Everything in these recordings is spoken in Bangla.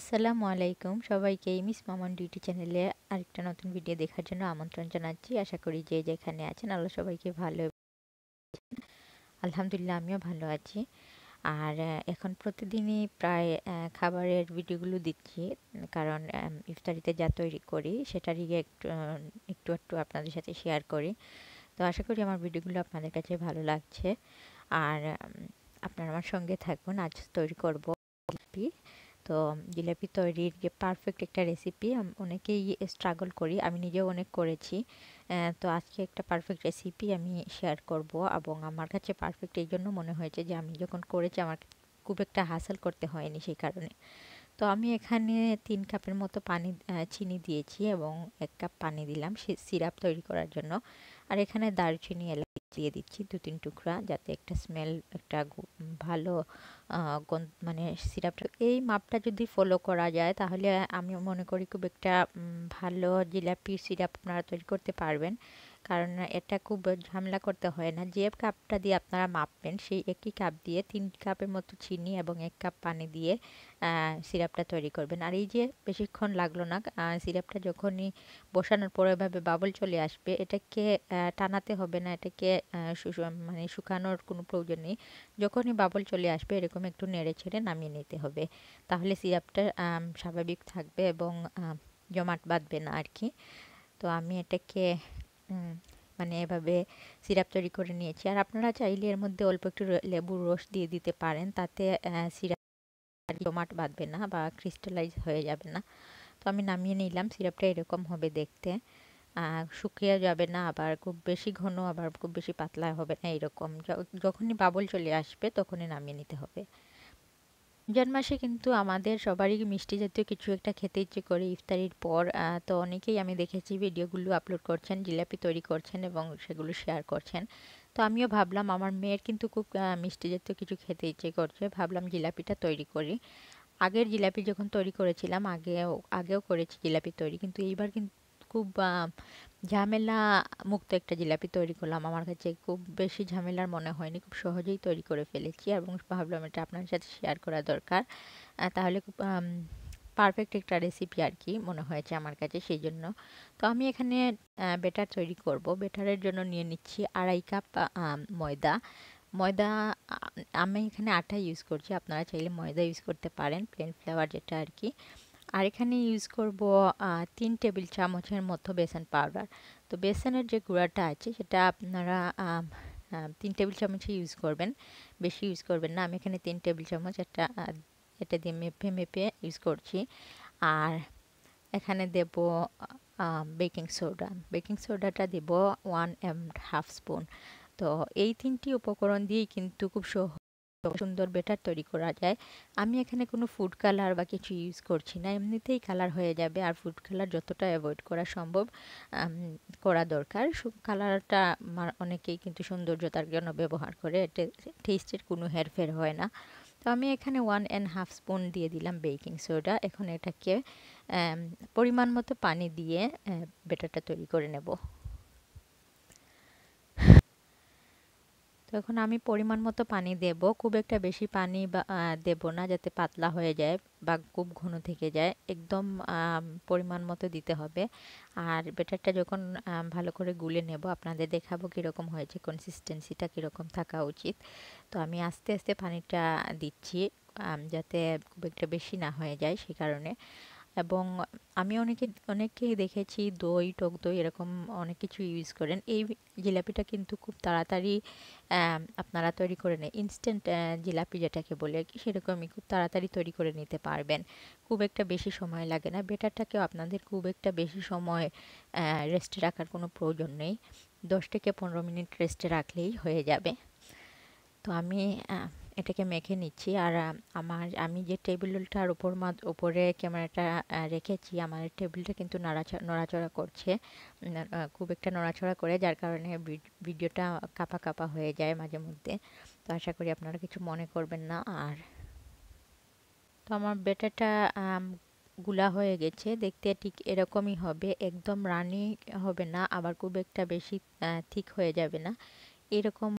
আসসালামু আলাইকুম সবাইকে মিস মামন ডিউটি চ্যানেলে আরেকটা নতুন ভিডিও দেখার জন্য আমন্ত্রণ জানাচ্ছি আশা করি যে যেখানে আছেন আল্লাহ সবাইকে ভালো আলহামদুলিল্লাহ আমিও ভালো আছি আর এখন প্রতিদিনই প্রায় খাবারের ভিডিওগুলো দিচ্ছি কারণ ইফতারিতে যা তৈরি করি সেটারই একটু একটু একটু আপনাদের সাথে শেয়ার করি তো আশা করি আমার ভিডিওগুলো আপনাদের কাছে ভালো লাগছে আর আপনারা আমার সঙ্গে থাকবেন আজ তৈরি করবো তো জিলাপি তৈরির যে পারফেক্ট একটা রেসিপি অনেকেই স্ট্রাগল করি আমি নিজেও অনেক করেছি তো আজকে একটা পারফেক্ট রেসিপি আমি শেয়ার করব এবং আমার কাছে পারফেক্ট এই জন্য মনে হয়েছে যে আমি যখন করেছি আমার খুব একটা হাসল করতে হয়নি সেই কারণে তো আমি এখানে তিন কাপের মতো পানি চিনি দিয়েছি এবং এক কাপ পানি দিলাম সিরাপ তৈরি করার জন্য আর এখানে দারচিনি এলাম দিয়ে দিচ্ছি দু তিন টুকরা যাতে একটা স্মেল একটা ভালো মানে সিরাপটা এই মাপটা যদি ফলো করা যায় তাহলে আমি মনে করি খুব একটা ভালো জিলাপি সিরাপ আপনারা তৈরি করতে পারবেন কারণ এটা খুব ঝামেলা করতে হয় না যে কাপটা দিয়ে আপনারা মাপবেন সেই একই কাপ দিয়ে তিন কাপের মতো চিনি এবং এক কাপ পানি দিয়ে সিরাপটা তৈরি করবেন আর এই যে বেশিক্ষণ লাগলো না সিরাপটা যখনই বসানোর পর এভাবে বাবল চলে আসবে এটাকে টানাতে হবে না এটাকে মানে শুকানোর কোনো প্রয়োজন নেই যখনই বাবল চলে আসবে এরকম একটু নেড়ে ছেড়ে নামিয়ে নিতে হবে তাহলে সিরাপটা স্বাভাবিক থাকবে এবং জমাট বাঁধবে না আর কি তো আমি এটাকে মানে এভাবে সিরাপ তৈরি করে নিয়েছি আর আপনারা চাইলে এর মধ্যে অল্প একটু লেবুর রস দিয়ে দিতে পারেন তাতে সিরাপ জমাট বাঁধবে না বা ক্রিস্টালাইজ হয়ে যাবে না তো আমি নামিয়ে নিলাম সিরাপটা এরকম হবে দেখতে শুকিয়ে যাবে না আবার খুব বেশি ঘন আবার খুব বেশি পাতলা হবে না এরকম যখনই বাবল চলে আসবে তখনই নামিয়ে নিতে হবে রমজান মাসে কিন্তু আমাদের সবারই মিষ্টি জাতীয় কিছু একটা খেতে ইচ্ছে করে ইফতারির পর তো অনেকেই আমি দেখেছি ভিডিওগুলো আপলোড করছেন জিলাপি তৈরি করছেন এবং সেগুলো শেয়ার করছেন তো আমিও ভাবলাম আমার মেয়ের কিন্তু খুব মিষ্টি জাতীয় কিছু খেতে ইচ্ছে করছে ভাবলাম জিলাপিটা তৈরি করি আগের জিলাপি যখন তৈরি করেছিলাম আগে আগেও করেছি জিলাপি তৈরি কিন্তু এইবার কিন্তু খুব ঝামেলা মুক্ত একটা জিলাপি তৈরি করলাম আমার কাছে খুব বেশি ঝামেলার মনে হয়নি খুব সহজেই তৈরি করে ফেলেছি এবং ভাবলাম এটা আপনার সাথে শেয়ার করা দরকার তাহলে খুব পারফেক্ট একটা রেসিপি আর কি মনে হয়েছে আমার কাছে সেই জন্য তো আমি এখানে বেটার তৈরি করব বেটারের জন্য নিয়ে নিচ্ছি আড়াই কাপ ময়দা ময়দা আমি এখানে আটা ইউজ করছি আপনারা চাইলে ময়দা ইউজ করতে পারেন প্লেন ফ্লেভার যেটা আর কি আর এখানে ইউজ করব তিন টেবিল চামচের মতো বেসন পাউডার তো বেসনের যে গুঁড়াটা আছে সেটা আপনারা তিন টেবিল চামচই ইউজ করবেন বেশি ইউজ করবেন না আমি এখানে তিন টেবিল চামচ একটা এটা দিয়ে মেপে মেপে ইউজ করছি আর এখানে দেব বেকিং সোডা বেকিং সোডাটা দেব ওয়ান অ্যান্ড হাফ স্পুন তো এই তিনটি উপকরণ দিয়েই কিন্তু খুব সহজ সুন্দর বেটার তৈরি করা যায় আমি এখানে কোনো ফুড কালার বা কিছু ইউজ করছি না এমনিতেই কালার হয়ে যাবে আর ফুড কালার যতটা অ্যাভয়েড করা সম্ভব করা দরকার কালারটা আমার অনেকেই কিন্তু সৌন্দর্যতার জন্য ব্যবহার করে এতে টেস্টের কোনো হেরফের হয় না তো আমি এখানে ওয়ান অ্যান্ড হাফ স্পুন দিয়ে দিলাম বেকিং সোডা এখন এটাকে পরিমাণ মতো পানি দিয়ে বেটারটা তৈরি করে নেব তো এখন আমি পরিমাণ মতো পানি দেব খুব একটা বেশি পানি দেব না যাতে পাতলা হয়ে যায় বা খুব ঘন থেকে যায় একদম পরিমাণ মতো দিতে হবে আর ব্যাটারটা যখন ভালো করে গুলে নেব আপনাদের দেখাবো কীরকম হয়েছে কনসিস্টেন্সিটা কীরকম থাকা উচিত তো আমি আস্তে আস্তে পানিটা দিচ্ছি যাতে খুব একটা বেশি না হয়ে যায় সে কারণে এবং আমি অনেকে অনেকেই দেখেছি দই টক দই এরকম অনেক কিছু ইউজ করেন এই জিলাপিটা কিন্তু খুব তাড়াতাড়ি আপনারা তৈরি করে নেন ইনস্ট্যান্ট জিলাপি যেটাকে বলে আর কি সেরকমই খুব তাড়াতাড়ি তৈরি করে নিতে পারবেন খুব একটা বেশি সময় লাগে না বেটারটাকেও আপনাদের খুব একটা বেশি সময় রেস্টে রাখার কোনো প্রয়োজন নেই দশ থেকে পনেরো মিনিট রেস্টে রাখলেই হয়ে যাবে তো আমি এটাকে মেখে নিচ্ছি আর আমার আমি যে টেবিলটার উপর উপরে ক্যামেরাটা রেখেছি আমার টেবিলটা কিন্তু নাড়াচড়া নড়াচড়া করছে খুব একটা নড়াচড়া করে যার কারণে ভিডিওটা কাপা কাপা হয়ে যায় মাঝে মধ্যে তো আশা করি আপনারা কিছু মনে করবেন না আর তো আমার বেটাটা গুলা হয়ে গেছে দেখতে ঠিক এরকমই হবে একদম রানি হবে না আবার খুব একটা বেশি ঠিক হয়ে যাবে না এরকম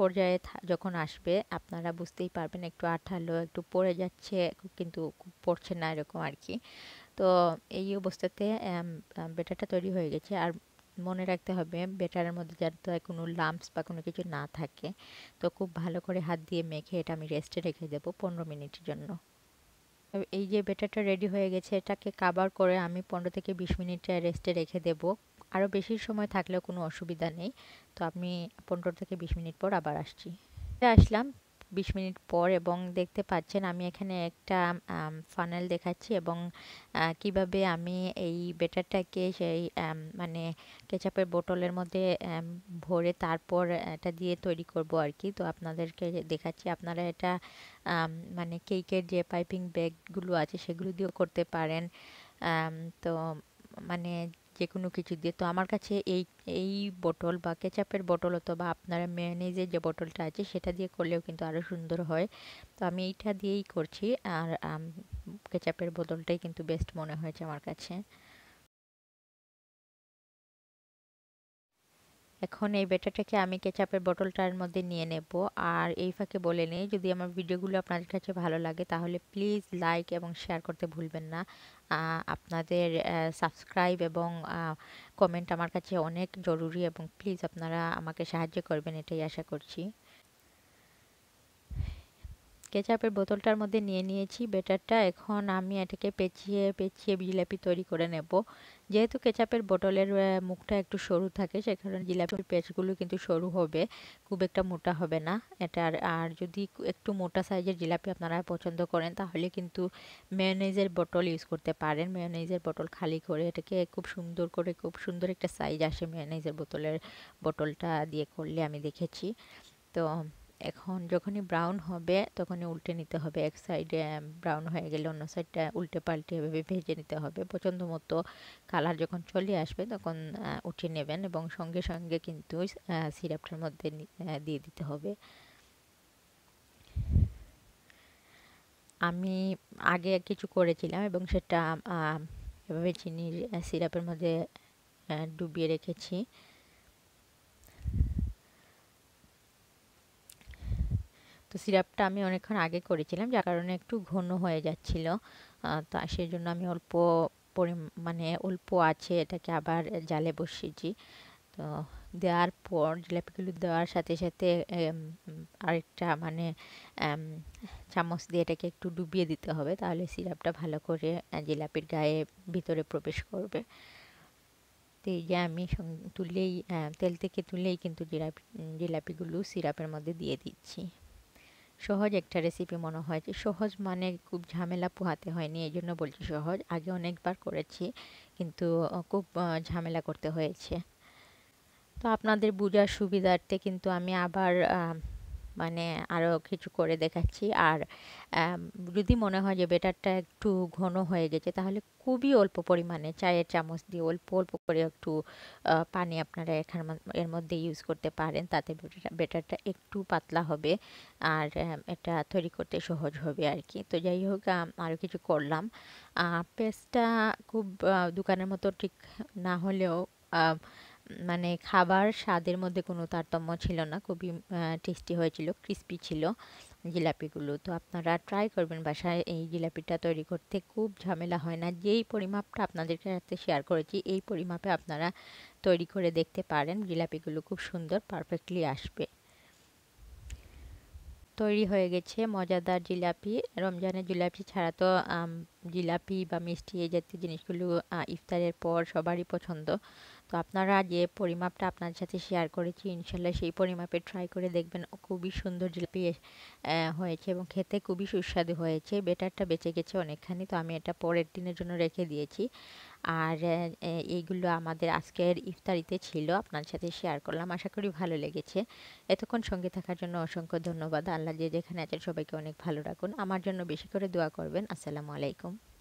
পর্যায়ে যখন আসবে আপনারা বুঝতেই পারবেন একটু আঠালো একটু পড়ে যাচ্ছে কিন্তু পড়ছে না এরকম আর কি তো এই অবস্থাতে ব্যাটারটা তৈরি হয়ে গেছে আর মনে রাখতে হবে বেটারের মধ্যে তো কোনো লাম্পস বা কোনো কিছু না থাকে তো খুব ভালো করে হাত দিয়ে মেখে এটা আমি রেস্টে রেখে দেবো পনেরো মিনিটের জন্য এই যে বেটারটা রেডি হয়ে গেছে এটাকে কাবার করে আমি পনেরো থেকে বিশ মিনিটটা রেস্টে রেখে দেবো আরও বেশি সময় থাকলেও কোনো অসুবিধা নেই তো আমি পনেরো থেকে বিশ মিনিট পর আবার আসছি আসলাম বিশ মিনিট পর এবং দেখতে পাচ্ছেন আমি এখানে একটা ফানেল দেখাচ্ছি এবং কিভাবে আমি এই বেটারটাকে সেই মানে কেচাপের বোতলের মধ্যে ভরে তারপর এটা দিয়ে তৈরি করব আর কি তো আপনাদেরকে দেখাচ্ছি আপনারা এটা মানে কেকের যে পাইপিং ব্যাগগুলো আছে সেগুলো দিয়েও করতে পারেন তো মানে যে কোনো কিছু দিয়ে তো আমার কাছে এই এই বটল বা কেচাপের বটল অথবা আপনার ম্যানেজের যে বটলটা আছে সেটা দিয়ে করলেও কিন্তু আরও সুন্দর হয় তো আমি এইটা দিয়েই করছি আর কেচাপের বোতলটাই কিন্তু বেস্ট মনে হয়েছে আমার কাছে এখন এই ব্যাটারটাকে আমি কেচাপের বটলটার মধ্যে নিয়ে নেব আর এই ফাঁকে বলে নেই যদি আমার ভিডিওগুলো আপনাদের কাছে ভালো লাগে তাহলে প্লিজ লাইক এবং শেয়ার করতে ভুলবেন না আপনাদের সাবস্ক্রাইব এবং কমেন্ট আমার কাছে অনেক জরুরি এবং প্লিজ আপনারা আমাকে সাহায্য করবেন এটাই আশা করছি কেচাপের বোতলটার মধ্যে নিয়ে নিয়েছি বেটারটা এখন আমি এটাকে পেঁচিয়ে পেঁচিয়ে জিলাপি তৈরি করে নেব যেহেতু কেচাপের বোতলের মুখটা একটু সরু থাকে সে কারণে জিলাপির পেঁচগুলো কিন্তু সরু হবে খুব একটা মোটা হবে না এটা আর যদি একটু মোটা সাইজের জিলাপি আপনারা পছন্দ করেন তাহলে কিন্তু মেয়নেজের বোতল ইউজ করতে পারেন মেয়নেজের বোতল খালি করে এটাকে খুব সুন্দর করে খুব সুন্দর একটা সাইজ আসে মেয়নেজের বোতলের বোতলটা দিয়ে করলে আমি দেখেছি তো এখন যখনই ব্রাউন হবে তখনই উল্টে নিতে হবে এক সাইডে ব্রাউন হয়ে গেলে অন্য সাইডটা উল্টে পাল্টে এভাবে ভেজে নিতে হবে পছন্দ মতো কালার যখন চলে আসবে তখন উঠে নেবেন এবং সঙ্গে সঙ্গে কিন্তু সিরাপটার মধ্যে দিয়ে দিতে হবে আমি আগে কিছু করেছিলাম এবং সেটা এভাবে চিনির সিরাপের মধ্যে ডুবিয়ে রেখেছি তো সিরাপটা আমি অনেকক্ষণ আগে করেছিলাম যার কারণে একটু ঘন হয়ে যাচ্ছিল তা সেই জন্য আমি অল্প মানে অল্প আছে এটাকে আবার জালে বসিয়েছি তো দেওয়ার পর জিলাপিগুলো দেওয়ার সাথে সাথে আরেকটা মানে চামচ দিয়ে এটাকে একটু ডুবিয়ে দিতে হবে তাহলে সিরাপটা ভালো করে জিলাপির গায়ে ভিতরে প্রবেশ করবে তো এই যে আমি তুলেই তেল থেকে তুলেই কিন্তু জিলাপি জিলাপিগুলো সিরাপের মধ্যে দিয়ে দিচ্ছি সহজ একটা রেসিপি মনে হয় যে সহজ মানে খুব ঝামেলা পোহাতে হয়নি এই জন্য বলছি সহজ আগে অনেকবার করেছি কিন্তু খুব ঝামেলা করতে হয়েছে তো আপনাদের বোঝার সুবিধার্থে কিন্তু আমি আবার মানে আরও কিছু করে দেখাচ্ছি আর যদি মনে হয় যে বেটারটা একটু ঘন হয়ে গেছে তাহলে খুবই অল্প পরিমাণে চায়ের চামচ দিয়ে অল্প অল্প করে একটু পানি আপনারা এখান এর মধ্যে ইউজ করতে পারেন তাতে বেটারটা একটু পাতলা হবে আর এটা তৈরি করতে সহজ হবে আর কি তো যাই হোক আরও কিছু করলাম পেস্টটা খুব দোকানের মতো ঠিক না হলেও মানে খাবার স্বাদের মধ্যে কোনো তারতম্য ছিল না খুবই টেস্টি হয়েছিল ক্রিস্পি ছিল জিলাপিগুলো তো আপনারা ট্রাই করবেন বাসায় এই জিলাপিটা তৈরি করতে খুব ঝামেলা হয় না যেই পরিমাপটা আপনাদের সাথে শেয়ার করেছি এই পরিমাপে আপনারা তৈরি করে দেখতে পারেন জিলাপিগুলো খুব সুন্দর পারফেক্টলি আসবে তৈরি হয়ে গেছে মজাদার জিলাপি রমজানের জিলাপি ছাড়া তো জিলাপি বা মিষ্টি এই জাতীয় জিনিসগুলো ইফতারের পর সবারই পছন্দ তো আপনারা যে পরিমাপটা আপনার সাথে শেয়ার করেছি ইনশাল্লাহ সেই পরিমাপে ট্রাই করে দেখবেন খুবই সুন্দর জিলাপি হয়েছে এবং খেতে খুবই সুস্বাদু হয়েছে বেটারটা বেঁচে গেছে অনেকখানি তো আমি এটা পরের দিনের জন্য রেখে দিয়েছি আর এইগুলো আমাদের আজকের ইফতারিতে ছিল আপনার সাথে শেয়ার করলাম আশা করি ভালো লেগেছে এতক্ষণ সঙ্গে থাকার জন্য অসংখ্য ধন্যবাদ আল্লাহ যে যেখানে আছেন সবাইকে অনেক ভালো রাখুন আমার জন্য বেশি করে দোয়া করবেন আসসালামু আলাইকুম